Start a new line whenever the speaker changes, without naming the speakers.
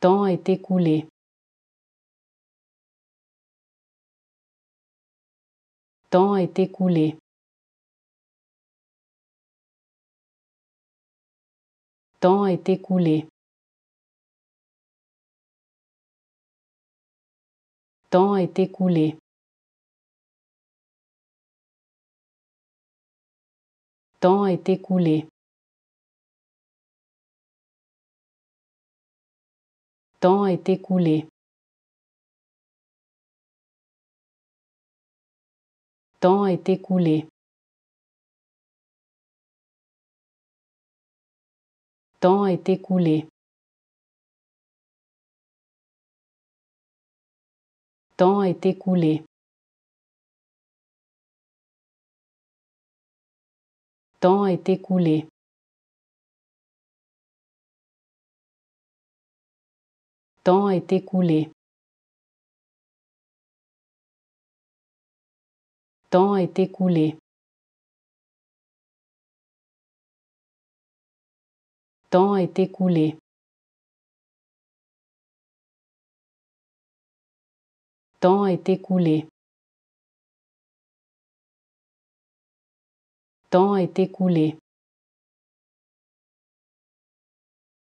temps est écoulé. Temps est écoulé. Temps est écoulé. Temps est écoulé. Temps est écoulé. temps est écoulé. Temps est écoulé. Temps est écoulé. Temps est écoulé. Temps est écoulé. temps est écoulé. Temps est écoulé. Temps est écoulé. Temps est écoulé. Temps est écoulé.